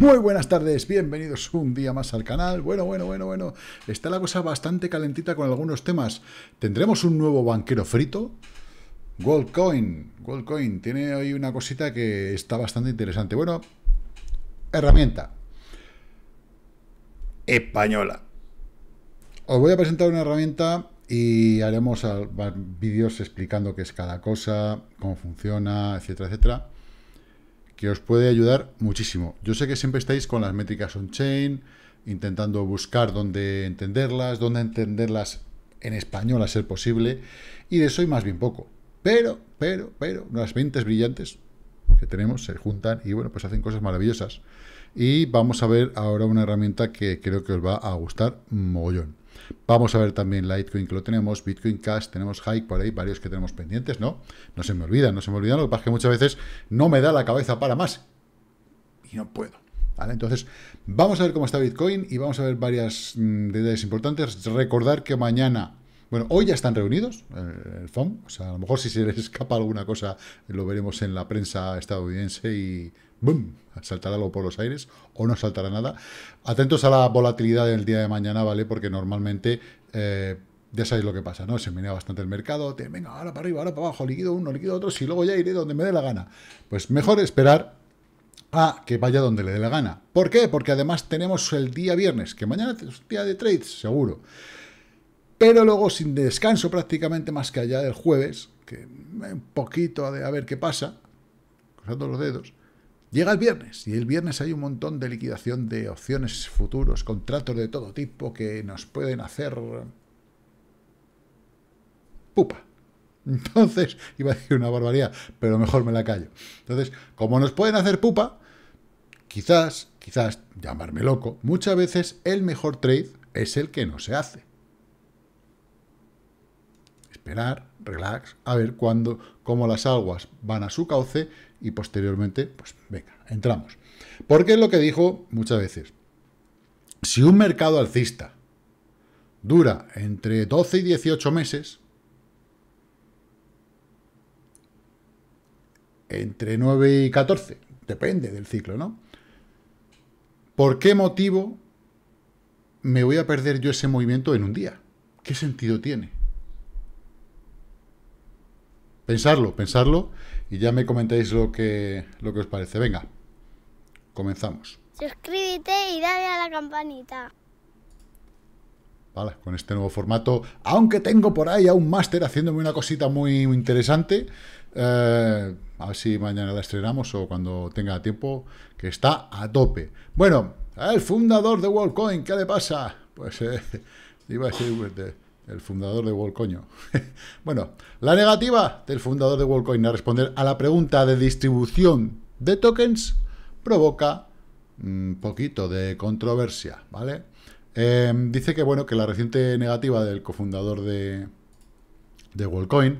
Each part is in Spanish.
Muy buenas tardes, bienvenidos un día más al canal. Bueno, bueno, bueno, bueno. Está la cosa bastante calentita con algunos temas. Tendremos un nuevo banquero frito. Goldcoin. Goldcoin tiene hoy una cosita que está bastante interesante. Bueno, herramienta. Española. Os voy a presentar una herramienta y haremos vídeos explicando qué es cada cosa, cómo funciona, etcétera, etcétera que os puede ayudar muchísimo. Yo sé que siempre estáis con las métricas on-chain, intentando buscar dónde entenderlas, dónde entenderlas en español a ser posible, y de eso hay más bien poco. Pero, pero, pero, las mentes brillantes que tenemos se juntan y bueno, pues hacen cosas maravillosas. Y vamos a ver ahora una herramienta que creo que os va a gustar mogollón. Vamos a ver también Litecoin, que lo tenemos, Bitcoin Cash, tenemos Hike por ahí, varios que tenemos pendientes, ¿no? No se me olvida no se me olvidan, lo que pasa es que muchas veces no me da la cabeza para más y no puedo. Entonces, vamos a ver cómo está Bitcoin y vamos a ver varias mmm, importantes. Recordar que mañana, bueno, hoy ya están reunidos eh, el FOM, o sea, a lo mejor si se les escapa alguna cosa lo veremos en la prensa estadounidense y ¡Bum! Saltará algo por los aires o no saltará nada. Atentos a la volatilidad del día de mañana, ¿vale? Porque normalmente... Eh, ya sabéis lo que pasa, ¿no? Se menea bastante el mercado, venga, ahora para arriba, ahora para abajo, líquido uno, líquido otro, si luego ya iré donde me dé la gana. Pues mejor esperar a que vaya donde le dé la gana. ¿Por qué? Porque además tenemos el día viernes, que mañana es día de trades, seguro. Pero luego sin descanso prácticamente más que allá del jueves, que un poquito de, a ver qué pasa, cruzando los dedos, Llega el viernes y el viernes hay un montón de liquidación de opciones futuros, contratos de todo tipo que nos pueden hacer pupa. Entonces, iba a decir una barbaridad, pero mejor me la callo. Entonces, como nos pueden hacer pupa, quizás, quizás, llamarme loco, muchas veces el mejor trade es el que no se hace. Esperar, relax, a ver cuándo, cómo las aguas van a su cauce y posteriormente, pues venga, entramos. Porque es lo que dijo muchas veces. Si un mercado alcista dura entre 12 y 18 meses, entre 9 y 14, depende del ciclo, ¿no? ¿Por qué motivo me voy a perder yo ese movimiento en un día? ¿Qué sentido tiene? Pensarlo, pensarlo y ya me comentáis lo que, lo que os parece. Venga, comenzamos. Suscríbete y dale a la campanita. Vale, con este nuevo formato, aunque tengo por ahí a un máster haciéndome una cosita muy interesante, eh, a ver si mañana la estrenamos o cuando tenga tiempo, que está a tope. Bueno, el fundador de WorldCoin, ¿qué le pasa? Pues eh, iba a decir... Pues, el fundador de Wallcoin. bueno, la negativa del fundador de Wallcoin a responder a la pregunta de distribución de tokens provoca un mm, poquito de controversia, ¿vale? Em, dice que, bueno, que la reciente negativa del cofundador de, de Wallcoin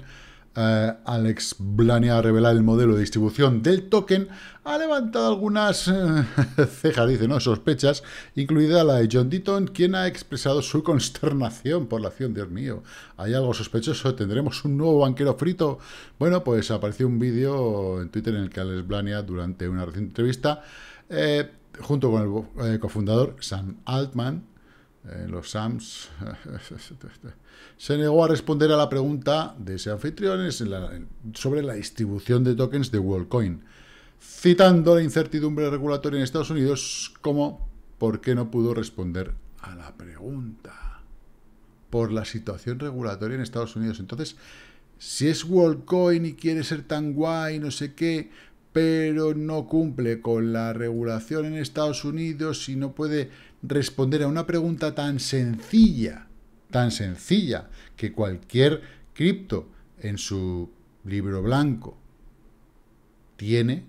eh, Alex Blania a revelar el modelo de distribución del token, ha levantado algunas eh, cejas, dice, ¿no? sospechas, incluida la de John Deaton, quien ha expresado su consternación por la acción. Dios mío, ¿hay algo sospechoso? ¿Tendremos un nuevo banquero frito? Bueno, pues apareció un vídeo en Twitter en el que Alex Blania, durante una reciente entrevista, eh, junto con el cofundador Sam Altman, en los SAMS se negó a responder a la pregunta de ese anfitrión sobre la distribución de tokens de WorldCoin, citando la incertidumbre regulatoria en Estados Unidos como por qué no pudo responder a la pregunta por la situación regulatoria en Estados Unidos. Entonces, si es WorldCoin y quiere ser tan guay, no sé qué, pero no cumple con la regulación en Estados Unidos y no puede responder a una pregunta tan sencilla, tan sencilla, que cualquier cripto en su libro blanco tiene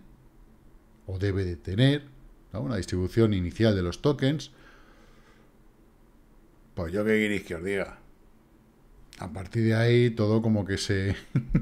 o debe de tener una distribución inicial de los tokens, pues yo qué queréis que os diga. A partir de ahí todo como que se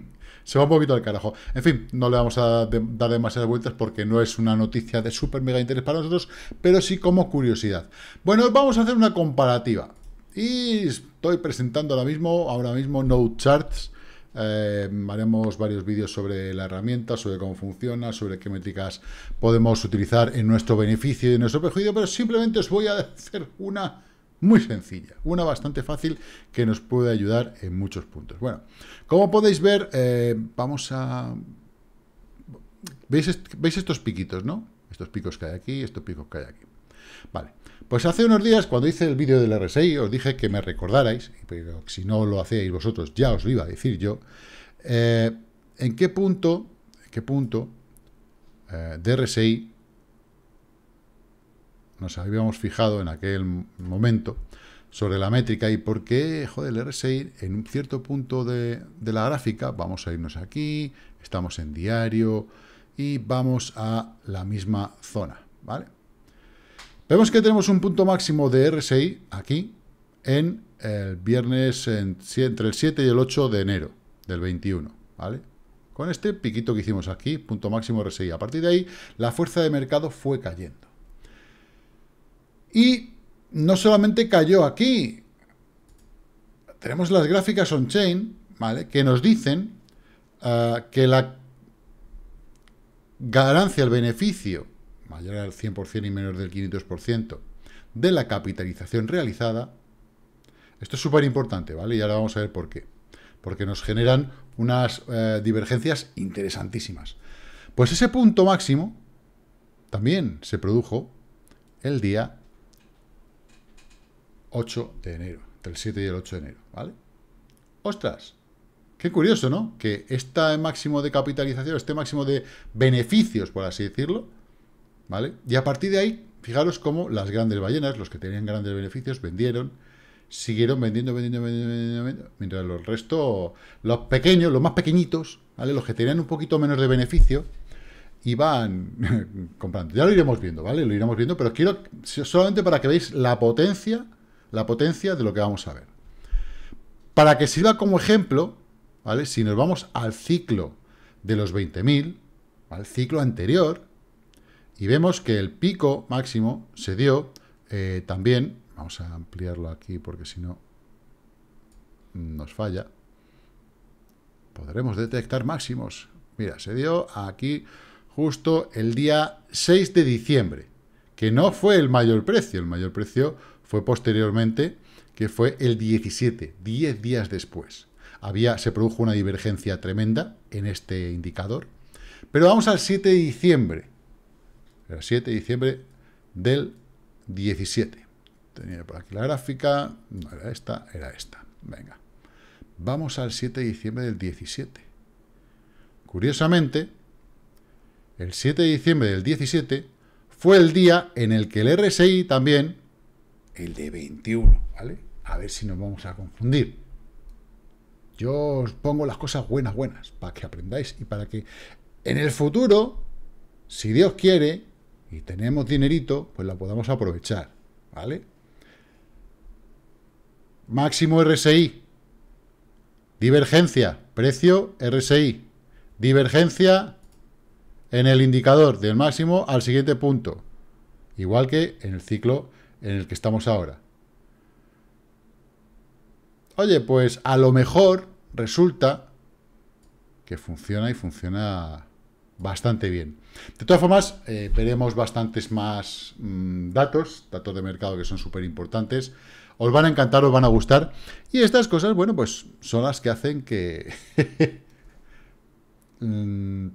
se va un poquito al carajo. En fin, no le vamos a dar demasiadas vueltas porque no es una noticia de súper mega interés para nosotros, pero sí como curiosidad. Bueno, vamos a hacer una comparativa. Y estoy presentando ahora mismo, ahora mismo Node Charts. Eh, haremos varios vídeos sobre la herramienta, sobre cómo funciona, sobre qué métricas podemos utilizar en nuestro beneficio y en nuestro perjuicio, pero simplemente os voy a hacer una muy sencilla, una bastante fácil que nos puede ayudar en muchos puntos. Bueno, como podéis ver, eh, vamos a... ¿Veis, ¿Veis estos piquitos, no? Estos picos que hay aquí, estos picos que hay aquí. Vale, pues hace unos días cuando hice el vídeo del RSI os dije que me recordarais, pero si no lo hacéis vosotros ya os lo iba a decir yo, eh, en qué punto, qué punto eh, de RSI nos habíamos fijado en aquel momento sobre la métrica y por qué, joder, el RSI en un cierto punto de, la gráfica, vamos a irnos aquí, estamos en diario y vamos a la misma zona, ¿vale? Vemos que tenemos un punto máximo de RSI aquí en el viernes entre el 7 y el 8 de enero del 21, ¿vale? Con este piquito que hicimos aquí, punto máximo RSI. A partir de ahí, la fuerza de mercado fue cayendo. Y no solamente cayó aquí, tenemos las gráficas on-chain, ¿vale? Que nos dicen ah, que la ganancia, el beneficio, mayor al 100% y menor del 500%, de la capitalización realizada, esto es súper importante, ¿vale? Y ahora vamos a ver por qué. Porque nos generan unas eh, divergencias interesantísimas. Pues ese punto máximo también se produjo el día 8 de enero, entre el 7 y el 8 de enero, ¿vale? ¡Ostras! Qué curioso, ¿no? Que este máximo de capitalización, este máximo de beneficios, por así decirlo, ¿vale? Y a partir de ahí, fijaros cómo las grandes ballenas, los que tenían grandes beneficios, vendieron, siguieron vendiendo, vendiendo, vendiendo, mientras los restos, los pequeños, los más pequeñitos, ¿vale? Los que tenían un poquito menos de beneficio, iban comprando. Ya lo iremos viendo, ¿vale? Lo iremos viendo, pero quiero, solamente para que veáis la potencia la potencia de lo que vamos a ver. Para que sirva como ejemplo, ¿vale? Si nos vamos al ciclo de los 20.000, al ciclo anterior, y vemos que el pico máximo se dio eh, también, vamos a ampliarlo aquí porque si no nos falla, podremos detectar máximos. Mira, se dio aquí justo el día 6 de diciembre, que no fue el mayor precio, el mayor precio fue posteriormente, que fue el 17, 10 días después. Había, se produjo una divergencia tremenda en este indicador. Pero vamos al 7 de diciembre. El 7 de diciembre del 17. Tenía por aquí la gráfica, no era esta, era esta. Venga. Vamos al 7 de diciembre del 17. Curiosamente, el 7 de diciembre del 17 fue el día en el que el RSI también el de 21, ¿vale? A ver si nos vamos a confundir. Yo os pongo las cosas buenas, buenas, para que aprendáis y para que en el futuro, si Dios quiere, y tenemos dinerito, pues la podamos aprovechar, ¿vale? Máximo RSI. Divergencia, precio RSI. Divergencia en el indicador del máximo al siguiente punto. Igual que en el ciclo en el que estamos ahora. Oye, pues a lo mejor resulta que funciona y funciona bastante bien. De todas formas, eh, veremos bastantes más mm, datos, datos de mercado que son súper importantes. Os van a encantar, os van a gustar. Y estas cosas, bueno, pues son las que hacen que... Mm,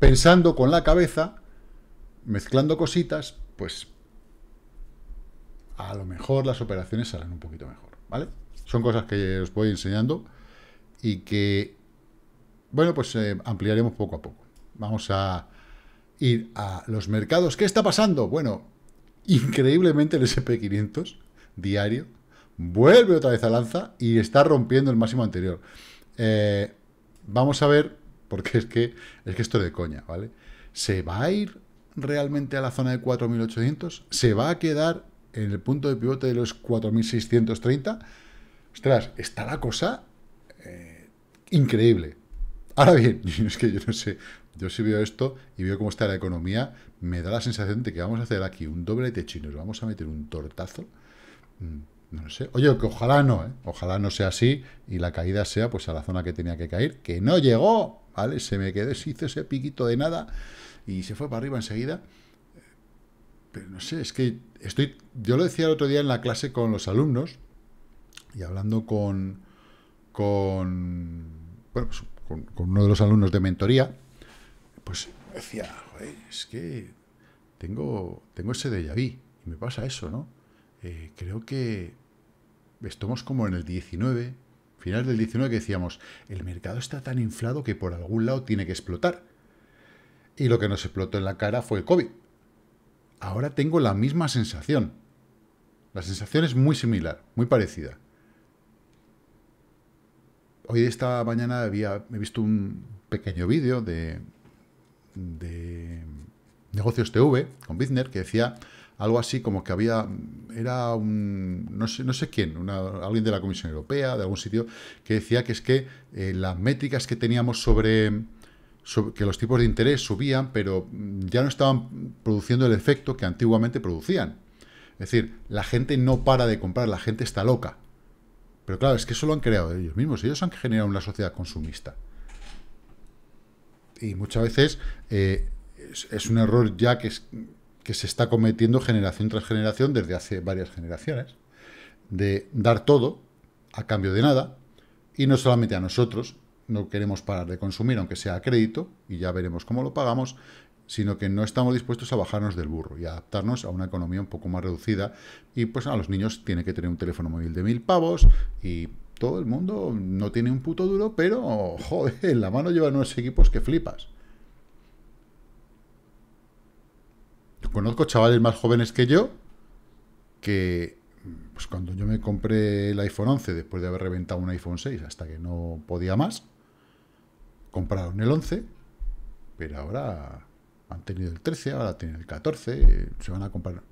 pensando con la cabeza, mezclando cositas, pues a lo mejor las operaciones salen un poquito mejor, ¿vale? Son cosas que os voy enseñando y que, bueno, pues eh, ampliaremos poco a poco. Vamos a ir a los mercados. ¿Qué está pasando? Bueno, increíblemente el SP500 diario vuelve otra vez a lanza y está rompiendo el máximo anterior. Eh, vamos a ver, porque es que, es que esto de coña, ¿vale? ¿Se va a ir realmente a la zona de 4.800? ¿Se va a quedar en el punto de pivote de los 4630, ostras, está la cosa eh, increíble. Ahora bien, es que yo no sé, yo si veo esto y veo cómo está la economía, me da la sensación de que vamos a hacer aquí un doble techo y nos vamos a meter un tortazo. Mm, no lo sé. Oye, que ojalá no, ¿eh? ojalá no sea así y la caída sea pues a la zona que tenía que caer, que no llegó, ¿vale? Se me quedó, se hizo ese piquito de nada y se fue para arriba enseguida pero no sé, es que estoy, yo lo decía el otro día en la clase con los alumnos y hablando con, con, pues, uno de los alumnos de mentoría, pues decía, es que tengo, tengo ese de vu y me pasa eso, ¿no? Eh, creo que estamos como en el 19, final del 19 que decíamos, el mercado está tan inflado que por algún lado tiene que explotar. Y lo que nos explotó en la cara fue el COVID ahora tengo la misma sensación. La sensación es muy similar, muy parecida. Hoy esta mañana había he visto un pequeño vídeo de, Negocios TV con wittner que decía algo así como que había, era un, no sé, no sé quién, alguien de la Comisión Europea, de algún sitio, que decía que es que eh, las métricas que teníamos sobre que los tipos de interés subían, pero ya no estaban produciendo el efecto que antiguamente producían. Es decir, la gente no para de comprar, la gente está loca. Pero claro, es que eso lo han creado ellos mismos, ellos han generado una sociedad consumista. Y muchas veces eh, es, un error ya que, es, que se está cometiendo generación tras generación desde hace varias generaciones, de dar todo a cambio de nada, y no solamente a nosotros, no queremos parar de consumir, aunque sea a crédito, y ya veremos cómo lo pagamos, sino que no estamos dispuestos a bajarnos del burro y adaptarnos a una economía un poco más reducida. Y pues a los niños tiene que tener un teléfono móvil de mil pavos y todo el mundo no tiene un puto duro, pero joder, en la mano llevan unos equipos que flipas. Conozco chavales más jóvenes que yo que pues cuando yo me compré el iPhone 11 después de haber reventado un iPhone 6 hasta que no podía más, compraron el 11, pero ahora han tenido el 13, ahora tienen el 14, eh, se van a comprar.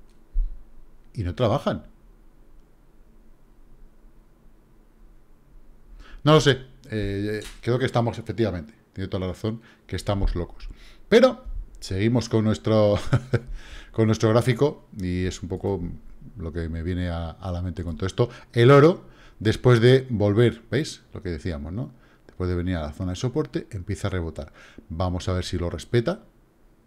Y no trabajan. No lo sé. Eh, creo que estamos, efectivamente, tiene toda la razón, que estamos locos. Pero seguimos con nuestro, con nuestro gráfico y es un poco lo que me viene a, la mente con todo esto. El oro, después de volver, ¿veis? Lo que decíamos, ¿no? puede venir a la zona de soporte, empieza a rebotar. Vamos a ver si lo respeta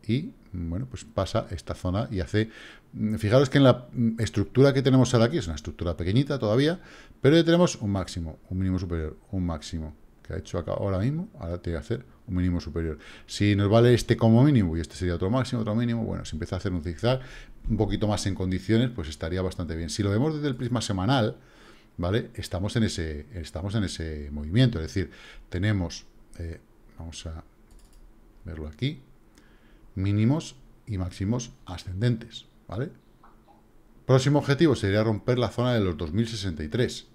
y, mm, bueno, pues pasa esta zona y hace... Mm, fijaros que en la mm, estructura que tenemos ahora aquí, es una estructura pequeñita todavía, pero ya tenemos un máximo, un mínimo superior, un máximo, que ha hecho acá ahora mismo, ahora tiene que hacer un mínimo superior. Si nos vale este como mínimo y este sería otro máximo, otro mínimo, bueno, si empieza a hacer un zigzag un poquito más en condiciones, pues estaría bastante bien. Si lo vemos desde el prisma semanal, ¿vale? Estamos en ese, estamos en ese movimiento, es decir, tenemos, eh, vamos a verlo aquí, mínimos y máximos ascendentes, ¿vale? Próximo objetivo sería romper la zona de los 2063.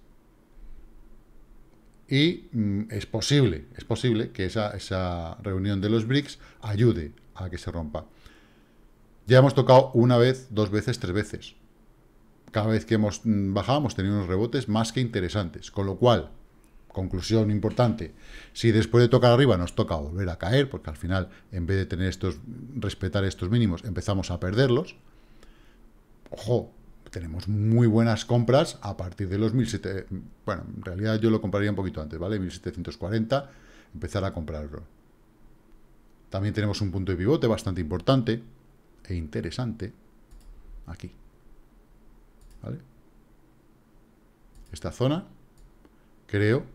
Y mm, es posible, es posible que esa, esa reunión de los BRICS ayude a que se rompa. Ya hemos tocado una vez, dos veces, tres veces cada vez que hemos mm, bajado hemos tenido unos rebotes más que interesantes. Con lo cual, conclusión importante, si después de tocar arriba nos toca volver a caer, porque al final, en vez de tener estos, respetar estos mínimos, empezamos a perderlos, ojo, tenemos muy buenas compras a partir de los 1700, bueno, en realidad yo lo compraría un poquito antes, ¿vale? 1740, empezar a comprarlo. También tenemos un punto de pivote bastante importante e interesante aquí. ¿Vale? Esta zona, creo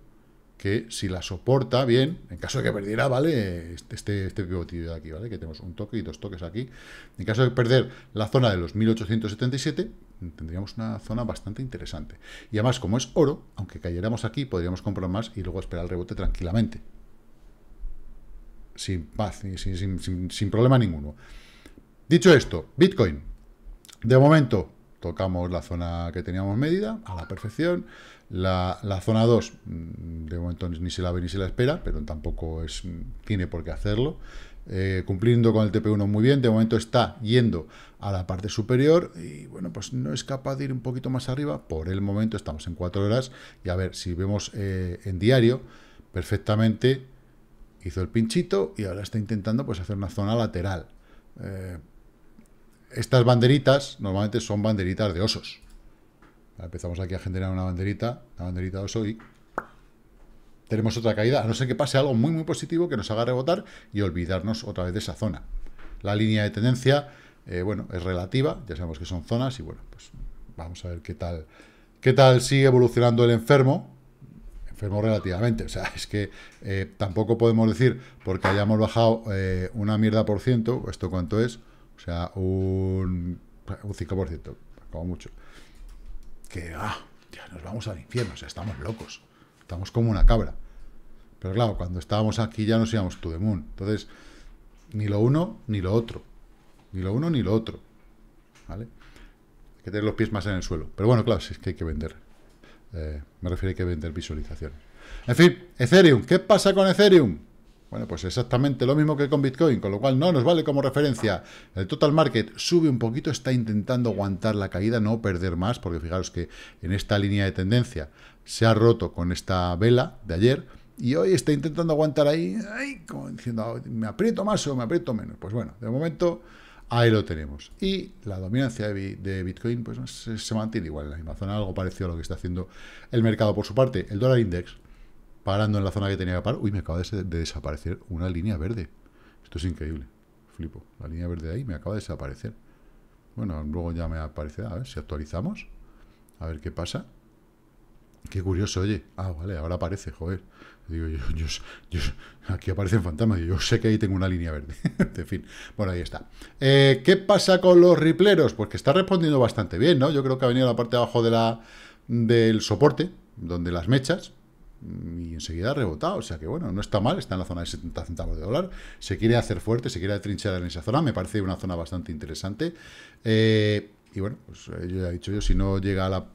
que si la soporta bien, en caso de que perdiera, ¿vale? Este, este, este pivotillo de aquí, ¿vale? Que tenemos un toque y dos toques aquí. En caso de perder la zona de los 1877, tendríamos una zona bastante interesante. Y además, como es oro, aunque cayéramos aquí, podríamos comprar más y luego esperar el rebote tranquilamente. Sin paz, sin problema ninguno. Dicho esto, Bitcoin. De momento, tocamos la zona que teníamos medida a la perfección. La, zona 2, mm, de momento ni se la ve ni se la espera, pero tampoco es, mm, tiene por qué hacerlo. Eh, cumpliendo con el TP1 muy bien, de momento está yendo a la parte superior y bueno, pues no es capaz de ir un poquito más arriba, por el momento estamos en 4 horas y a ver, si vemos eh, en diario, perfectamente hizo el pinchito y ahora está intentando pues hacer una zona lateral. Eh, estas banderitas normalmente son banderitas de osos. empezamos aquí a generar una banderita, una banderita de oso y tenemos otra caída, a no ser que pase algo muy muy positivo que nos haga rebotar y olvidarnos otra vez de esa zona. La línea de tendencia, eh, bueno, es relativa, ya sabemos que son zonas y bueno, pues vamos a ver qué tal, qué tal sigue evolucionando el enfermo. Enfermo relativamente, o sea, es que eh, tampoco podemos decir porque hayamos bajado eh, una mierda por ciento, esto cuánto es, o sea, un, un 5%, como mucho. Que, ah, ya nos vamos al infierno, o sea, estamos locos. Estamos como una cabra. Pero claro, cuando estábamos aquí ya no íbamos to the moon. Entonces, ni lo uno ni lo otro. Ni lo uno ni lo otro. ¿Vale? Hay que tener los pies más en el suelo. Pero bueno, claro, si es que hay que vender. Eh, me refiero a que vender visualizaciones. En fin, Ethereum. ¿Qué pasa con Ethereum? Bueno, pues exactamente lo mismo que con Bitcoin, con lo cual no nos vale como referencia. El total market sube un poquito, está intentando aguantar la caída, no perder más, porque fijaros que en esta línea de tendencia se ha roto con esta vela de ayer y hoy está intentando aguantar ahí, como diciendo, me aprieto más o me aprieto menos. Pues bueno, de momento ahí lo tenemos. Y la dominancia de Bitcoin pues se mantiene igual en la misma zona, algo parecido a lo que está haciendo el mercado por su parte. El dólar index parando en la zona que tenía que parar. Uy, me acaba de, desaparecer una línea verde. Esto es increíble. Flipo. La línea verde de ahí me acaba de desaparecer. Bueno, luego ya me aparece. A ver si actualizamos. A ver qué pasa. Qué curioso, oye. Ah, vale, ahora aparece, joder. Digo, yo, yo, aquí aparecen fantasmas. Yo sé que ahí tengo una línea verde. en fin, bueno, ahí está. Eh, ¿Qué pasa con los ripleros? Pues que está respondiendo bastante bien, ¿no? Yo creo que ha venido a la parte de abajo de la, del soporte, donde las mechas, y enseguida ha rebotado. O sea que bueno, no está mal, está en la zona de 70 centavos de dólar. Se quiere hacer fuerte, se quiere trinchar en esa zona. Me parece una zona bastante interesante. Eh, y bueno, pues eh, yo ya he dicho yo, si no llega a la.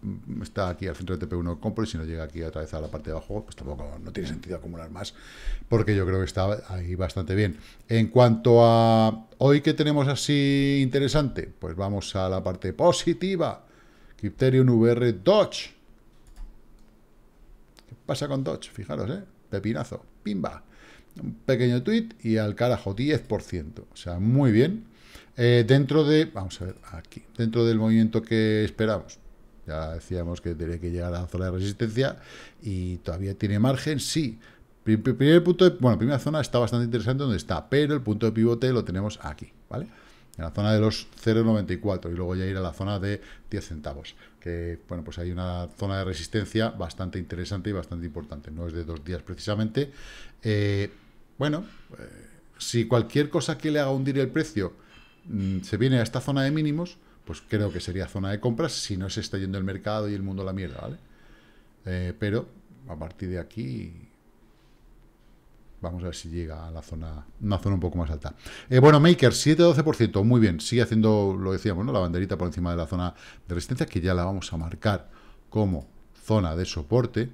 Está aquí al centro de TP1 compro y si no llega aquí otra vez a la parte de abajo, pues tampoco no tiene sentido acumular más, porque yo creo que está ahí bastante bien. En cuanto a hoy que tenemos así interesante, pues vamos a la parte positiva. Crypterium VR Dodge Pasa con Dodge, fijaros, ¿eh? Pepinazo, pimba. Un pequeño tweet y al carajo, 10%. O sea, muy bien. Eh, dentro de, vamos a ver, aquí, dentro del movimiento que esperamos, ya decíamos que tenía que llegar a la zona de resistencia y todavía tiene margen, sí. Primer punto bueno, primera zona está bastante interesante donde está, pero el punto de pivote lo tenemos aquí, ¿vale? en la zona de los 0,94 y luego ya ir a la zona de 10 centavos. Que bueno, pues hay una zona de resistencia bastante interesante y bastante importante. No es de dos días precisamente. Eh, bueno, eh, si cualquier cosa que le haga hundir el precio mm, se viene a esta zona de mínimos, pues creo que sería zona de compras si no se está yendo el mercado y el mundo a la mierda, ¿vale? Eh, pero a partir de aquí Vamos a ver si llega a la zona, una zona un poco más alta. Eh, bueno, Maker, 7-12%, muy bien. Sigue haciendo, lo decíamos, ¿no? la banderita por encima de la zona de resistencia, que ya la vamos a marcar como zona de soporte.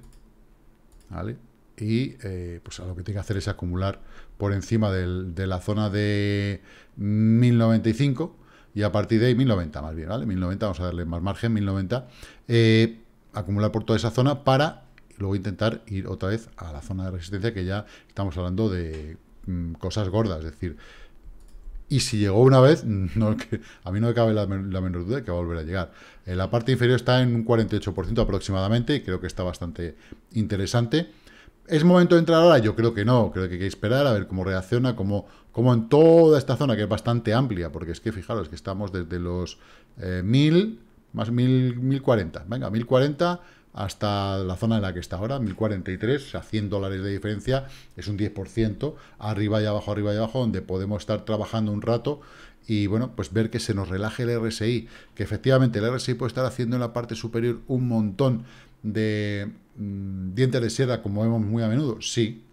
¿Vale? Y eh, pues lo que tiene que hacer es acumular por encima de la zona de 1095 y a partir de ahí 1090 más bien, ¿vale? 1090, vamos a darle más margen, 1090. Eh, acumular por toda esa zona para y luego intentar ir otra vez a la zona de resistencia que ya estamos hablando de mm, cosas gordas, es decir, y si llegó una vez, a mí no me cabe la, menor duda de que va a volver a llegar. en eh, la parte inferior está en un 48% aproximadamente, y creo que está bastante interesante. ¿Es momento de entrar ahora? Yo creo que no, creo que hay que esperar a ver cómo reacciona, como cómo en toda esta zona, que es bastante amplia, porque es que fijaros que estamos desde los 1000, eh, más 1040, venga, 1040 hasta la zona en la que está ahora, 1043, a 100 dólares de diferencia, es un 10%, arriba y abajo, arriba y abajo, donde podemos estar trabajando un rato y bueno, pues ver que se nos relaje el RSI, que efectivamente el RSI puede estar haciendo en la parte superior un montón de mm, dientes de sierra, como vemos muy a menudo, sí,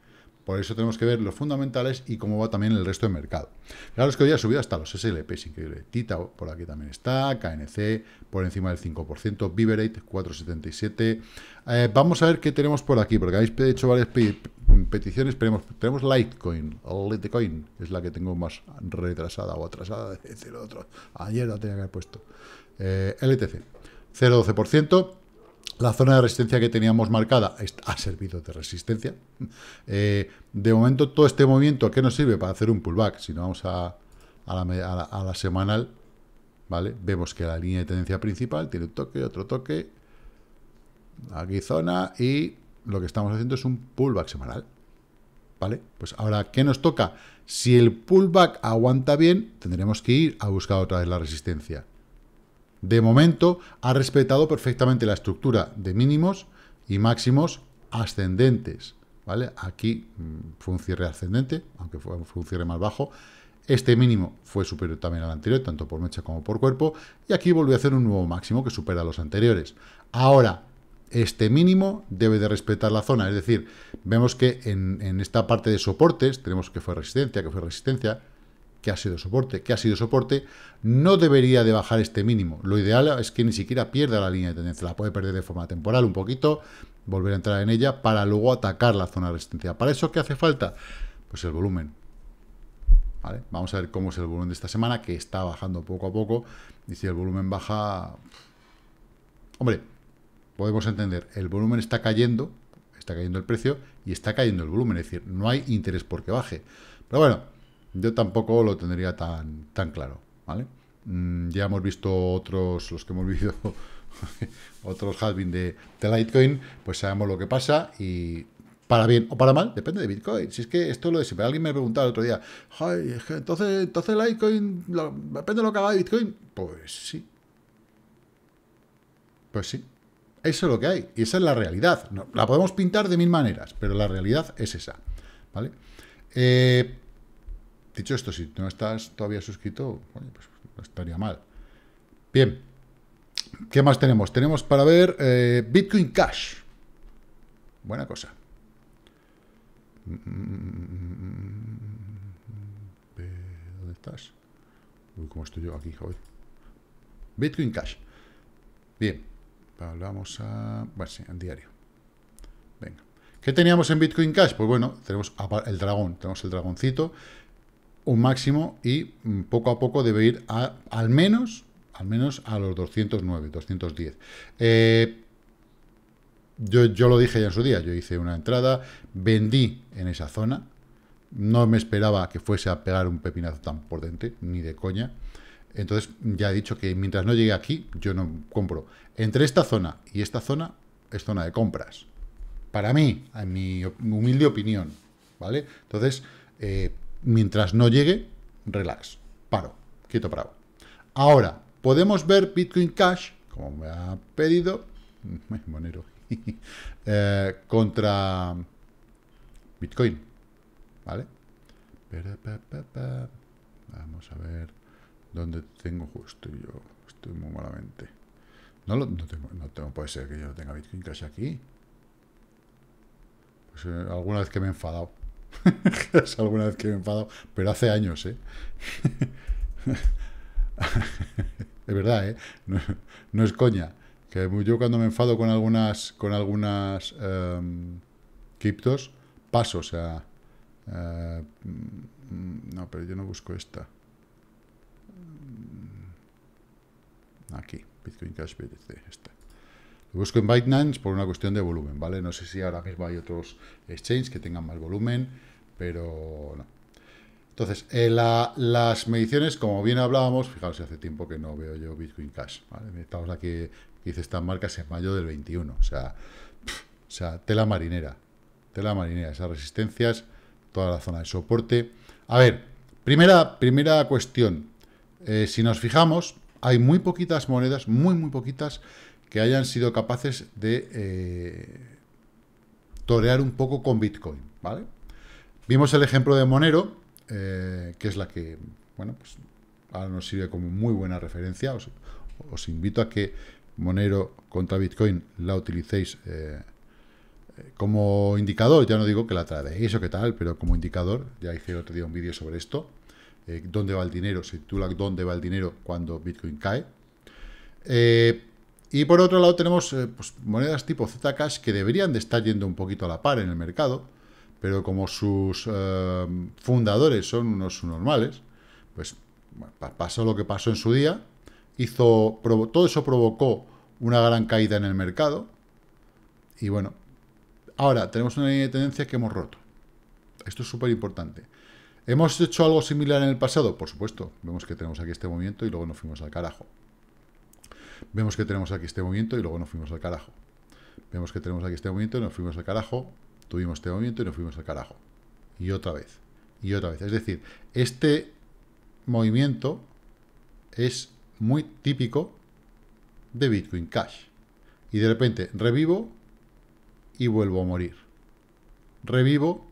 por eso tenemos que ver los fundamentales y cómo va también el resto del mercado. Claro es que hoy ha subido hasta los SLPs, increíble. Tita por aquí también está, KNC por encima del 5%, Viverate 4,77. vamos a ver qué tenemos por aquí, porque habéis hecho varias peticiones. Tenemos, tenemos Litecoin, Litecoin, es la que tengo más retrasada o atrasada decir otro. Ayer la tenía que haber puesto. Eh, LTC, 0,12%. La zona de resistencia que teníamos marcada ha servido de resistencia. Eh, de momento, todo este movimiento que nos sirve para hacer un pullback, si no vamos a, la, semanal, ¿vale? Vemos que la línea de tendencia principal tiene un toque, otro toque, aquí zona, y lo que estamos haciendo es un pullback semanal. ¿Vale? Pues ahora, ¿qué nos toca? Si el pullback aguanta bien, tendremos que ir a buscar otra vez la resistencia. De momento ha respetado perfectamente la estructura de mínimos y máximos ascendentes. ¿vale? Aquí mm, fue un cierre ascendente, aunque fue, un cierre más bajo. Este mínimo fue superior también al anterior, tanto por mecha como por cuerpo. Y aquí volvió a hacer un nuevo máximo que supera los anteriores. Ahora, este mínimo debe de respetar la zona. Es decir, vemos que en, en esta parte de soportes, tenemos que fue resistencia, que fue resistencia, que ha sido soporte, que ha sido soporte, no debería de bajar este mínimo. Lo ideal es que ni siquiera pierda la línea de tendencia, la puede perder de forma temporal un poquito, volver a entrar en ella para luego atacar la zona de resistencia. ¿Para eso qué hace falta? Pues el volumen. Vamos a ver cómo es el volumen de esta semana, que está bajando poco a poco, y si el volumen baja... Hombre, podemos entender, el volumen está cayendo, está cayendo el precio y está cayendo el volumen, es decir, no hay interés por que baje. Pero bueno, yo tampoco lo tendría tan, tan claro, ¿vale? Mm, ya hemos visto otros, los que hemos vivido otros halving de, de, Litecoin, pues sabemos lo que pasa y para bien o para mal, depende de Bitcoin. Si es que esto lo de siempre. Alguien me preguntaba el otro día, Ay, entonces, entonces Litecoin, depende de lo que haga Bitcoin. Pues sí. Pues sí. Eso es lo que hay. Y esa es la realidad. No, la podemos pintar de mil maneras, pero la realidad es esa. ¿Vale? Eh, Dicho esto, si no estás todavía suscrito, pues, estaría mal. Bien, ¿qué más tenemos? Tenemos para ver eh, Bitcoin Cash. Buena cosa. ¿Dónde estás? Uy, ¿cómo estoy yo aquí, joder? Bitcoin Cash. Bien, vamos a... Bueno, sí, en diario. Venga. ¿Qué teníamos en Bitcoin Cash? Pues bueno, tenemos el dragón, tenemos el dragoncito un máximo y mm, poco a poco debe ir a, al menos al menos a los 209, 210. Eh, yo, yo, lo dije ya en su día, yo hice una entrada, vendí en esa zona, no me esperaba que fuese a pegar un pepinazo tan potente, ni de coña. Entonces ya he dicho que mientras no llegue aquí, yo no compro. Entre esta zona y esta zona es zona de compras. Para mí, en mi humilde opinión, ¿vale? Entonces, eh, mientras no llegue, relax, paro, quito parado. Ahora, podemos ver Bitcoin Cash, como me ha pedido, monero, eh, contra Bitcoin, ¿vale? Vamos a ver dónde tengo justo yo, estoy muy malamente. No, lo, tengo, puede ser que yo no tenga Bitcoin Cash aquí. Pues eh, alguna vez que me he enfadado. es alguna vez que me he pero hace años, ¿eh? es verdad, ¿eh? No, es coña. Que yo cuando me enfado con algunas con algunas em, criptos, paso, o sea... Eh, no, pero yo no busco esta. Aquí, Bitcoin Cash BTC, esta busco en Binance por una cuestión de volumen, ¿vale? No sé si ahora mismo hay otros exchanges que tengan más volumen, pero no. Entonces, eh, las mediciones, como bien hablábamos, fijaos, hace tiempo que no veo yo Bitcoin Cash, ¿vale? Estamos aquí, hice estas marcas en mayo del 21, o sea, tela marinera, tela marinera, esas resistencias, toda la zona de soporte. A ver, primera, primera cuestión, eh, si nos fijamos, hay muy poquitas monedas, muy, muy poquitas, que hayan sido capaces de eh, torear un poco con Bitcoin, ¿vale? Vimos el ejemplo de Monero, eh, que es la que, bueno, pues ahora nos sirve como muy buena referencia. Os, invito a que Monero contra Bitcoin la utilicéis eh, como indicador. Ya no digo que la tradeéis o qué tal, pero como indicador. Ya hice otro día un vídeo sobre esto. ¿Dónde va el dinero? Se titula ¿Dónde va el dinero cuando Bitcoin cae? Y por otro lado tenemos eh, pues, monedas tipo Zcash que deberían de estar yendo un poquito a la par en el mercado, pero como sus eh, fundadores son unos normales, pues pasó lo que pasó en su día, hizo, todo eso provocó una gran caída en el mercado, y bueno, ahora tenemos una línea de tendencia que hemos roto. Esto es súper importante. ¿Hemos hecho algo similar en el pasado? Por supuesto, vemos que tenemos aquí este movimiento y luego nos fuimos al carajo. Vemos que tenemos aquí este movimiento y luego nos fuimos al carajo. Vemos que tenemos aquí este movimiento y nos fuimos al carajo. Tuvimos este movimiento y nos fuimos al carajo. Y otra vez. Y otra vez. Es decir, este movimiento es muy típico de Bitcoin Cash. Y de repente revivo y vuelvo a morir. Revivo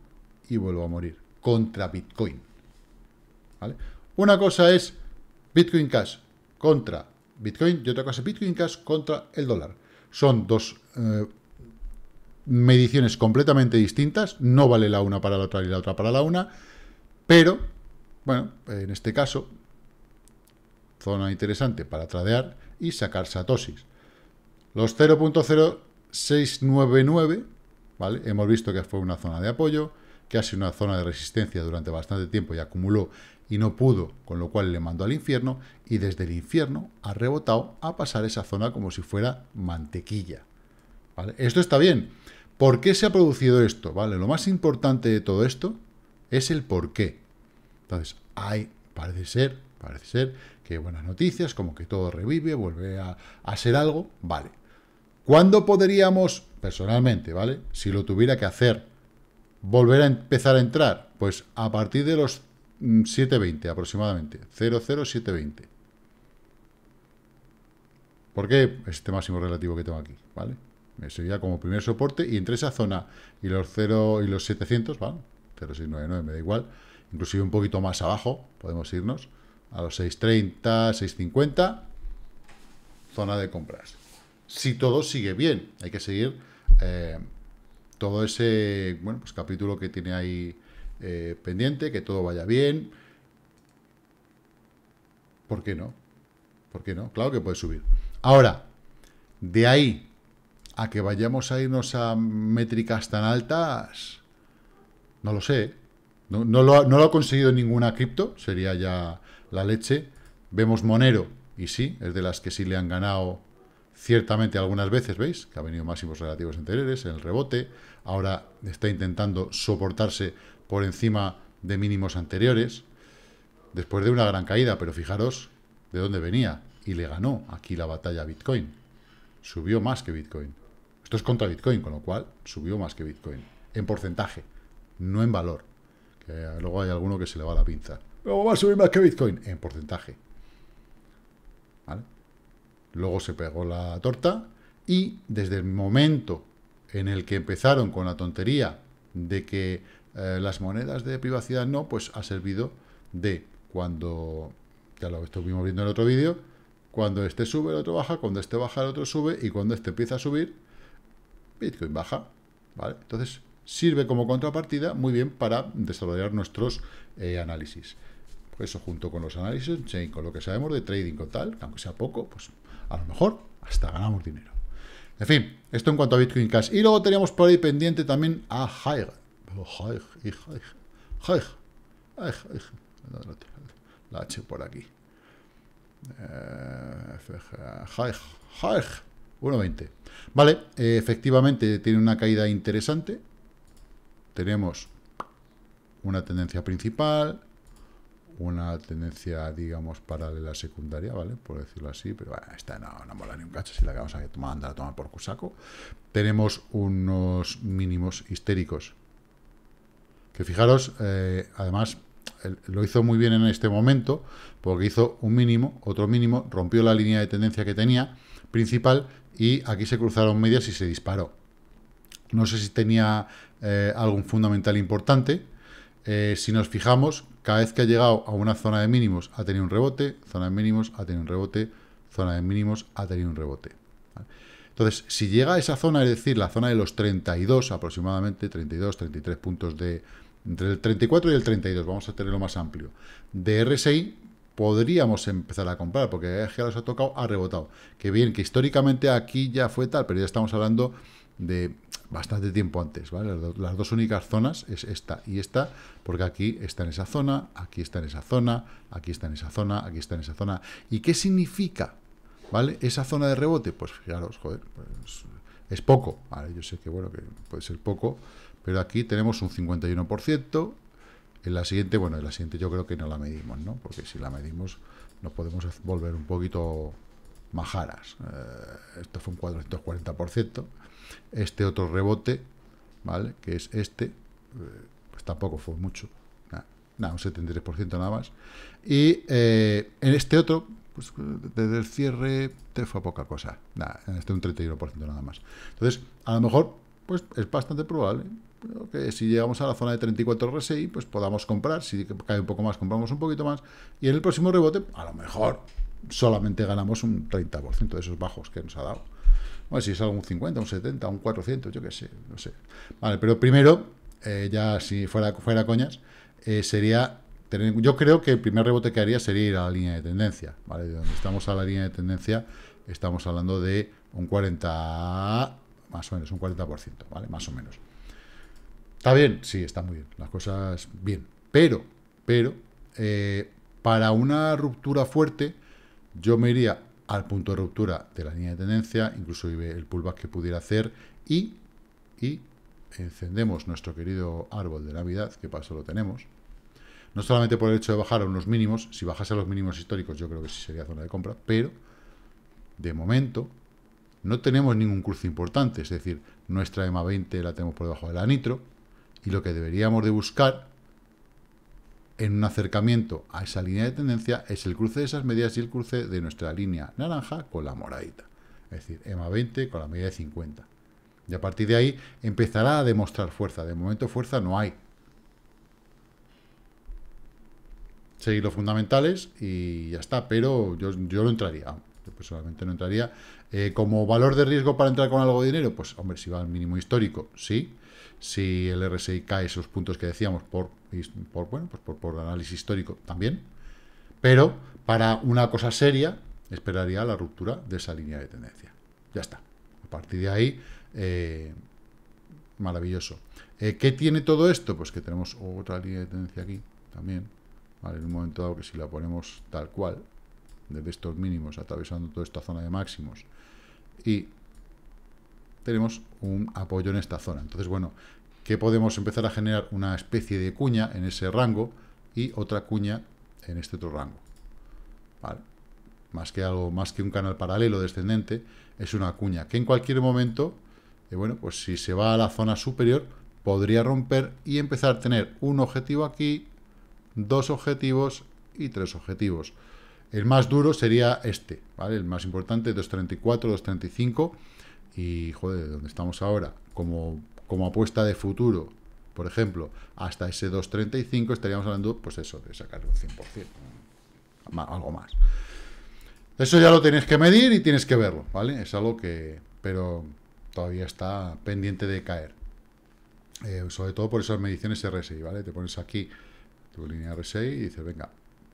y vuelvo a morir. Contra Bitcoin. Una cosa es Bitcoin Cash contra Bitcoin y otra cosa Bitcoin Cash contra el dólar. Son dos eh, mediciones completamente distintas, no vale la una para la otra y la otra para la una, pero, bueno, en este caso, zona interesante para tradear y sacar satosis. Los 0.0699, ¿vale? Hemos visto que fue una zona de apoyo, que ha sido una zona de resistencia durante bastante tiempo y acumuló y no pudo, con lo cual le mandó al infierno y desde el infierno ha rebotado a pasar esa zona como si fuera mantequilla. Esto está bien. ¿Por qué se ha producido esto? ¿Vale? Lo más importante de todo esto es el por qué. Entonces, hay, parece ser, parece ser que hay buenas noticias, como que todo revive, vuelve a, a ser algo, vale. ¿Cuándo podríamos, personalmente, ¿vale? Si lo tuviera que hacer volver a empezar a entrar? Pues a partir de los 7.20 mm, aproximadamente, 00720. ¿Por qué? Este máximo relativo que tengo aquí, ¿vale? ...me eh, Sería como primer soporte y entre esa zona y los 0 y los 700, ¿vale? 0699, me da igual. Inclusive un poquito más abajo, podemos irnos a los 630, 650, zona de compras. Si todo sigue bien, hay que seguir... Eh, todo ese bueno, pues capítulo que tiene ahí eh, pendiente, que todo vaya bien. ¿Por qué no? ¿Por qué no? Claro que puede subir. Ahora, de ahí a que vayamos a irnos a métricas tan altas, no lo sé. No, lo, no lo ha conseguido ninguna cripto, sería ya la leche. Vemos Monero, y sí, es de las que sí le han ganado ciertamente algunas veces, veis, que ha venido máximos relativos anteriores, en el rebote, ahora está intentando soportarse por encima de mínimos anteriores, después de una gran caída, pero fijaros de dónde venía, y le ganó aquí la batalla Bitcoin, subió más que Bitcoin. Esto es contra Bitcoin, con lo cual subió más que Bitcoin, en porcentaje, no en valor, que luego hay alguno que se le va la pinza. Luego va a subir más que Bitcoin? En porcentaje. ¿Vale? Luego se pegó la torta y desde el momento en el que empezaron con la tontería de que eh, las monedas de privacidad no, pues ha servido de cuando, ya lo estuvimos viendo en el otro vídeo, cuando este sube el otro baja, cuando este baja el otro sube y cuando este empieza a subir, Bitcoin baja. ¿vale? Entonces sirve como contrapartida muy bien para desarrollar nuestros eh, análisis. Eso junto con los análisis, con lo que sabemos de trading o tal, aunque sea poco, pues a lo mejor hasta ganamos dinero. En fin, esto en cuanto a Bitcoin Cash. Y luego teníamos por ahí pendiente también a Haig. Haig, La H por aquí. Eh, Haig, Haig. 1.20. Vale, efectivamente tiene una caída interesante. Tenemos una tendencia principal, una tendencia, digamos, paralela secundaria, ¿vale? Por decirlo así, pero esta no, mola ni un cacho, si la vamos a andar a tomar por cusaco. Tenemos unos mínimos histéricos. Que fijaros, eh, además, lo hizo muy bien en este momento, porque hizo un mínimo, otro mínimo, rompió la línea de tendencia que tenía principal y aquí se cruzaron medias y se disparó. No sé si tenía eh, algún fundamental importante. Eh, si nos fijamos, cada vez que ha llegado a una zona de mínimos ha tenido un rebote, zona de mínimos ha tenido un rebote, zona de mínimos ha tenido un rebote. Entonces, si llega a esa zona, es decir, la zona de los 32 aproximadamente, 32, 33 puntos de... Entre el 34 y el 32, vamos a tener lo más amplio. De RSI, podríamos empezar a comprar, porque ya los ha tocado, ha rebotado. Que bien, que históricamente aquí ya fue tal, pero ya estamos hablando de bastante tiempo antes, ¿vale? Las, dos únicas zonas es esta y esta, porque aquí está en esa zona, aquí está en esa zona, aquí está en esa zona, aquí está en esa zona. ¿Y qué significa, ¿vale? Esa zona de rebote, pues fijaros, joder, pues es poco, ¿vale? Yo sé que, bueno, que puede ser poco, pero aquí tenemos un 51%, en la siguiente, bueno, en la siguiente yo creo que no la medimos, ¿no? Porque si la medimos nos podemos volver un poquito majaras. Eh, esto fue un 440%. Este otro rebote, ¿vale? Que es este, eh, pues tampoco fue mucho. Nada, un 73% nada más. Y eh, en este otro, pues desde el cierre te fue poca cosa. Nada, en este un 31% nada más. Entonces, a lo mejor, pues es bastante probable que si llegamos a la zona de 34 RSI, pues podamos comprar, si cae un poco más, compramos un poquito más, y en el próximo rebote, a lo mejor, solamente ganamos un 30% de esos bajos que nos ha dado. Bueno, si es algo un 50, un 70, un 400, yo qué sé, no sé. Vale, pero primero, eh, ya si fuera, fuera coñas, eh, sería Yo creo que el primer rebote que haría sería ir a la línea de tendencia, donde estamos a la línea de tendencia, estamos hablando de un 40, más o menos, un 40%, ¿vale? Más o menos. ¿Está bien? Sí, está muy bien. Las cosas bien. Pero, pero, eh, para una ruptura fuerte yo me iría al punto de ruptura de la línea de tendencia, incluso el pullback que pudiera hacer y, y encendemos nuestro querido árbol de Navidad, que eso lo tenemos. No solamente por el hecho de bajar a unos mínimos, si bajase a los mínimos históricos yo creo que sí sería zona de compra, pero de momento no tenemos ningún cruce importante, es decir, nuestra EMA 20 la tenemos por debajo de la nitro y lo que deberíamos de buscar en un acercamiento a esa línea de tendencia es el cruce de esas medias y el cruce de nuestra línea naranja con la moradita. Es decir, EMA 20 con la media de 50. Y a partir de ahí empezará a demostrar fuerza. De momento fuerza no hay. Seguir los fundamentales y ya está. Pero yo, yo no entraría. Yo personalmente no entraría. Eh, como valor de riesgo para entrar con algo de dinero, pues hombre, si va al mínimo histórico, sí. Si el RSI cae esos puntos que decíamos por, por bueno, pues por, análisis histórico también. Pero para una cosa seria, esperaría la ruptura de esa línea de tendencia. Ya está. A partir de ahí, eh, maravilloso. Eh, ¿Qué tiene todo esto? Pues que tenemos otra línea de tendencia aquí también. en un momento dado que si la ponemos tal cual, desde estos mínimos, atravesando toda esta zona de máximos, y tenemos un apoyo en esta zona. Entonces, bueno, que podemos empezar a generar una especie de cuña en ese rango y otra cuña en este otro rango. Más que algo, más que un canal paralelo descendente, es una cuña que en cualquier momento, eh, bueno, pues si se va a la zona superior, podría romper y empezar a tener un objetivo aquí, dos objetivos y tres objetivos. El más duro sería este, ¿vale? El más importante, 234, 235 y, joder, donde estamos ahora, como, como apuesta de futuro, por ejemplo, hasta ese 2.35 estaríamos hablando, pues eso, de sacar un 100%, algo más. Eso ya lo tienes que medir y tienes que verlo, ¿vale? Es algo que, pero todavía está pendiente de caer. Eh, sobre todo por esas mediciones RSI, ¿vale? Te pones aquí tu línea RSI y dices, venga,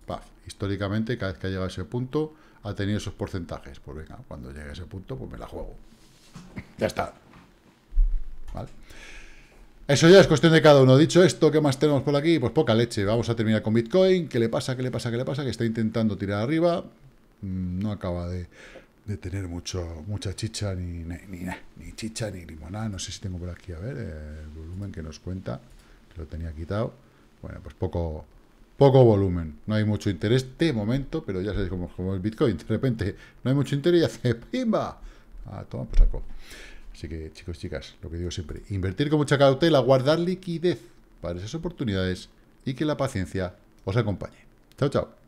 paf, históricamente cada vez que ha llegado a ese punto ha tenido esos porcentajes. Pues venga, cuando llegue a ese punto, pues me la juego. Ya está. Eso ya es cuestión de cada uno. Dicho esto, ¿qué más tenemos por aquí? Pues poca leche. Vamos a terminar con Bitcoin. ¿Qué le pasa? ¿Qué le pasa? ¿Qué le pasa? Que está intentando tirar arriba. Mm, no acaba de, tener mucho, mucha chicha, ni, ni, ni, chicha, ni limonada. No sé si tengo por aquí, a ver, eh, el volumen que nos cuenta. lo tenía quitado. Bueno, pues poco, poco volumen. No hay mucho interés de momento, pero ya sabéis cómo, cómo es Bitcoin. De repente no hay mucho interés y hace ¡pimba! Ah, toma, por pues saco. Así que, chicos, chicas, lo que digo siempre, invertir con mucha cautela, guardar liquidez para esas oportunidades y que la paciencia os acompañe. Chao, chao.